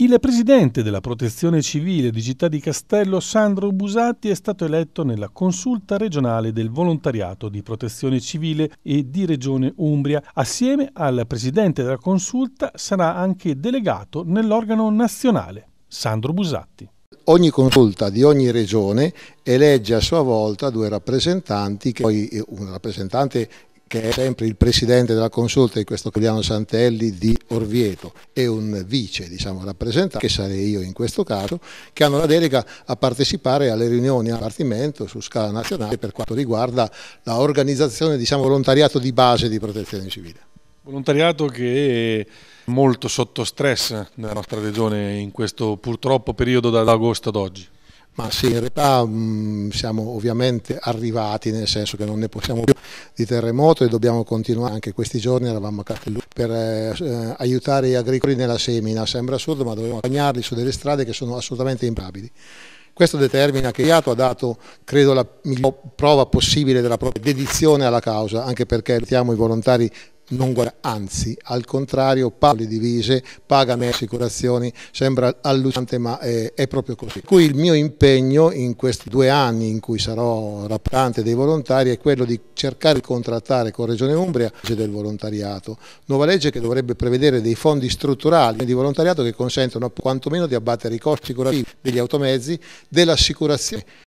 Il presidente della Protezione Civile di Città di Castello, Sandro Busatti, è stato eletto nella consulta regionale del volontariato di Protezione Civile e di Regione Umbria. Assieme al presidente della consulta sarà anche delegato nell'organo nazionale, Sandro Busatti. Ogni consulta di ogni regione elegge a sua volta due rappresentanti, poi eh, un rappresentante che è sempre il presidente della consulta, di questo Giuliano Santelli di Orvieto e un vice diciamo, rappresentante, che sarei io in questo caso, che hanno la delega a partecipare alle riunioni a partimento su scala nazionale per quanto riguarda l'organizzazione diciamo, volontariato di base di protezione civile. Volontariato che è molto sotto stress nella nostra regione in questo purtroppo periodo da agosto ad oggi. Ma sì, in realtà mh, mm, siamo ovviamente arrivati, nel senso che non ne possiamo più di terremoto e dobbiamo continuare. Anche questi giorni eravamo a Castellù per eh, aiutare gli agricoli nella semina. Sembra assurdo, ma dobbiamo accompagnarli su delle strade che sono assolutamente imprabili. Questo determina che Iato ha dato, credo, la migliore prova possibile della propria dedizione alla causa, anche perché siamo i volontari guarda, anzi al contrario paga le divise, paga le assicurazioni, sembra allucinante ma è, è proprio così. Qui il mio impegno in questi due anni in cui sarò rappresentante dei volontari è quello di cercare di contrattare con Regione Umbria la legge del volontariato, nuova legge che dovrebbe prevedere dei fondi strutturali di volontariato che consentono quantomeno di abbattere i costi curativi degli automezzi, dell'assicurazione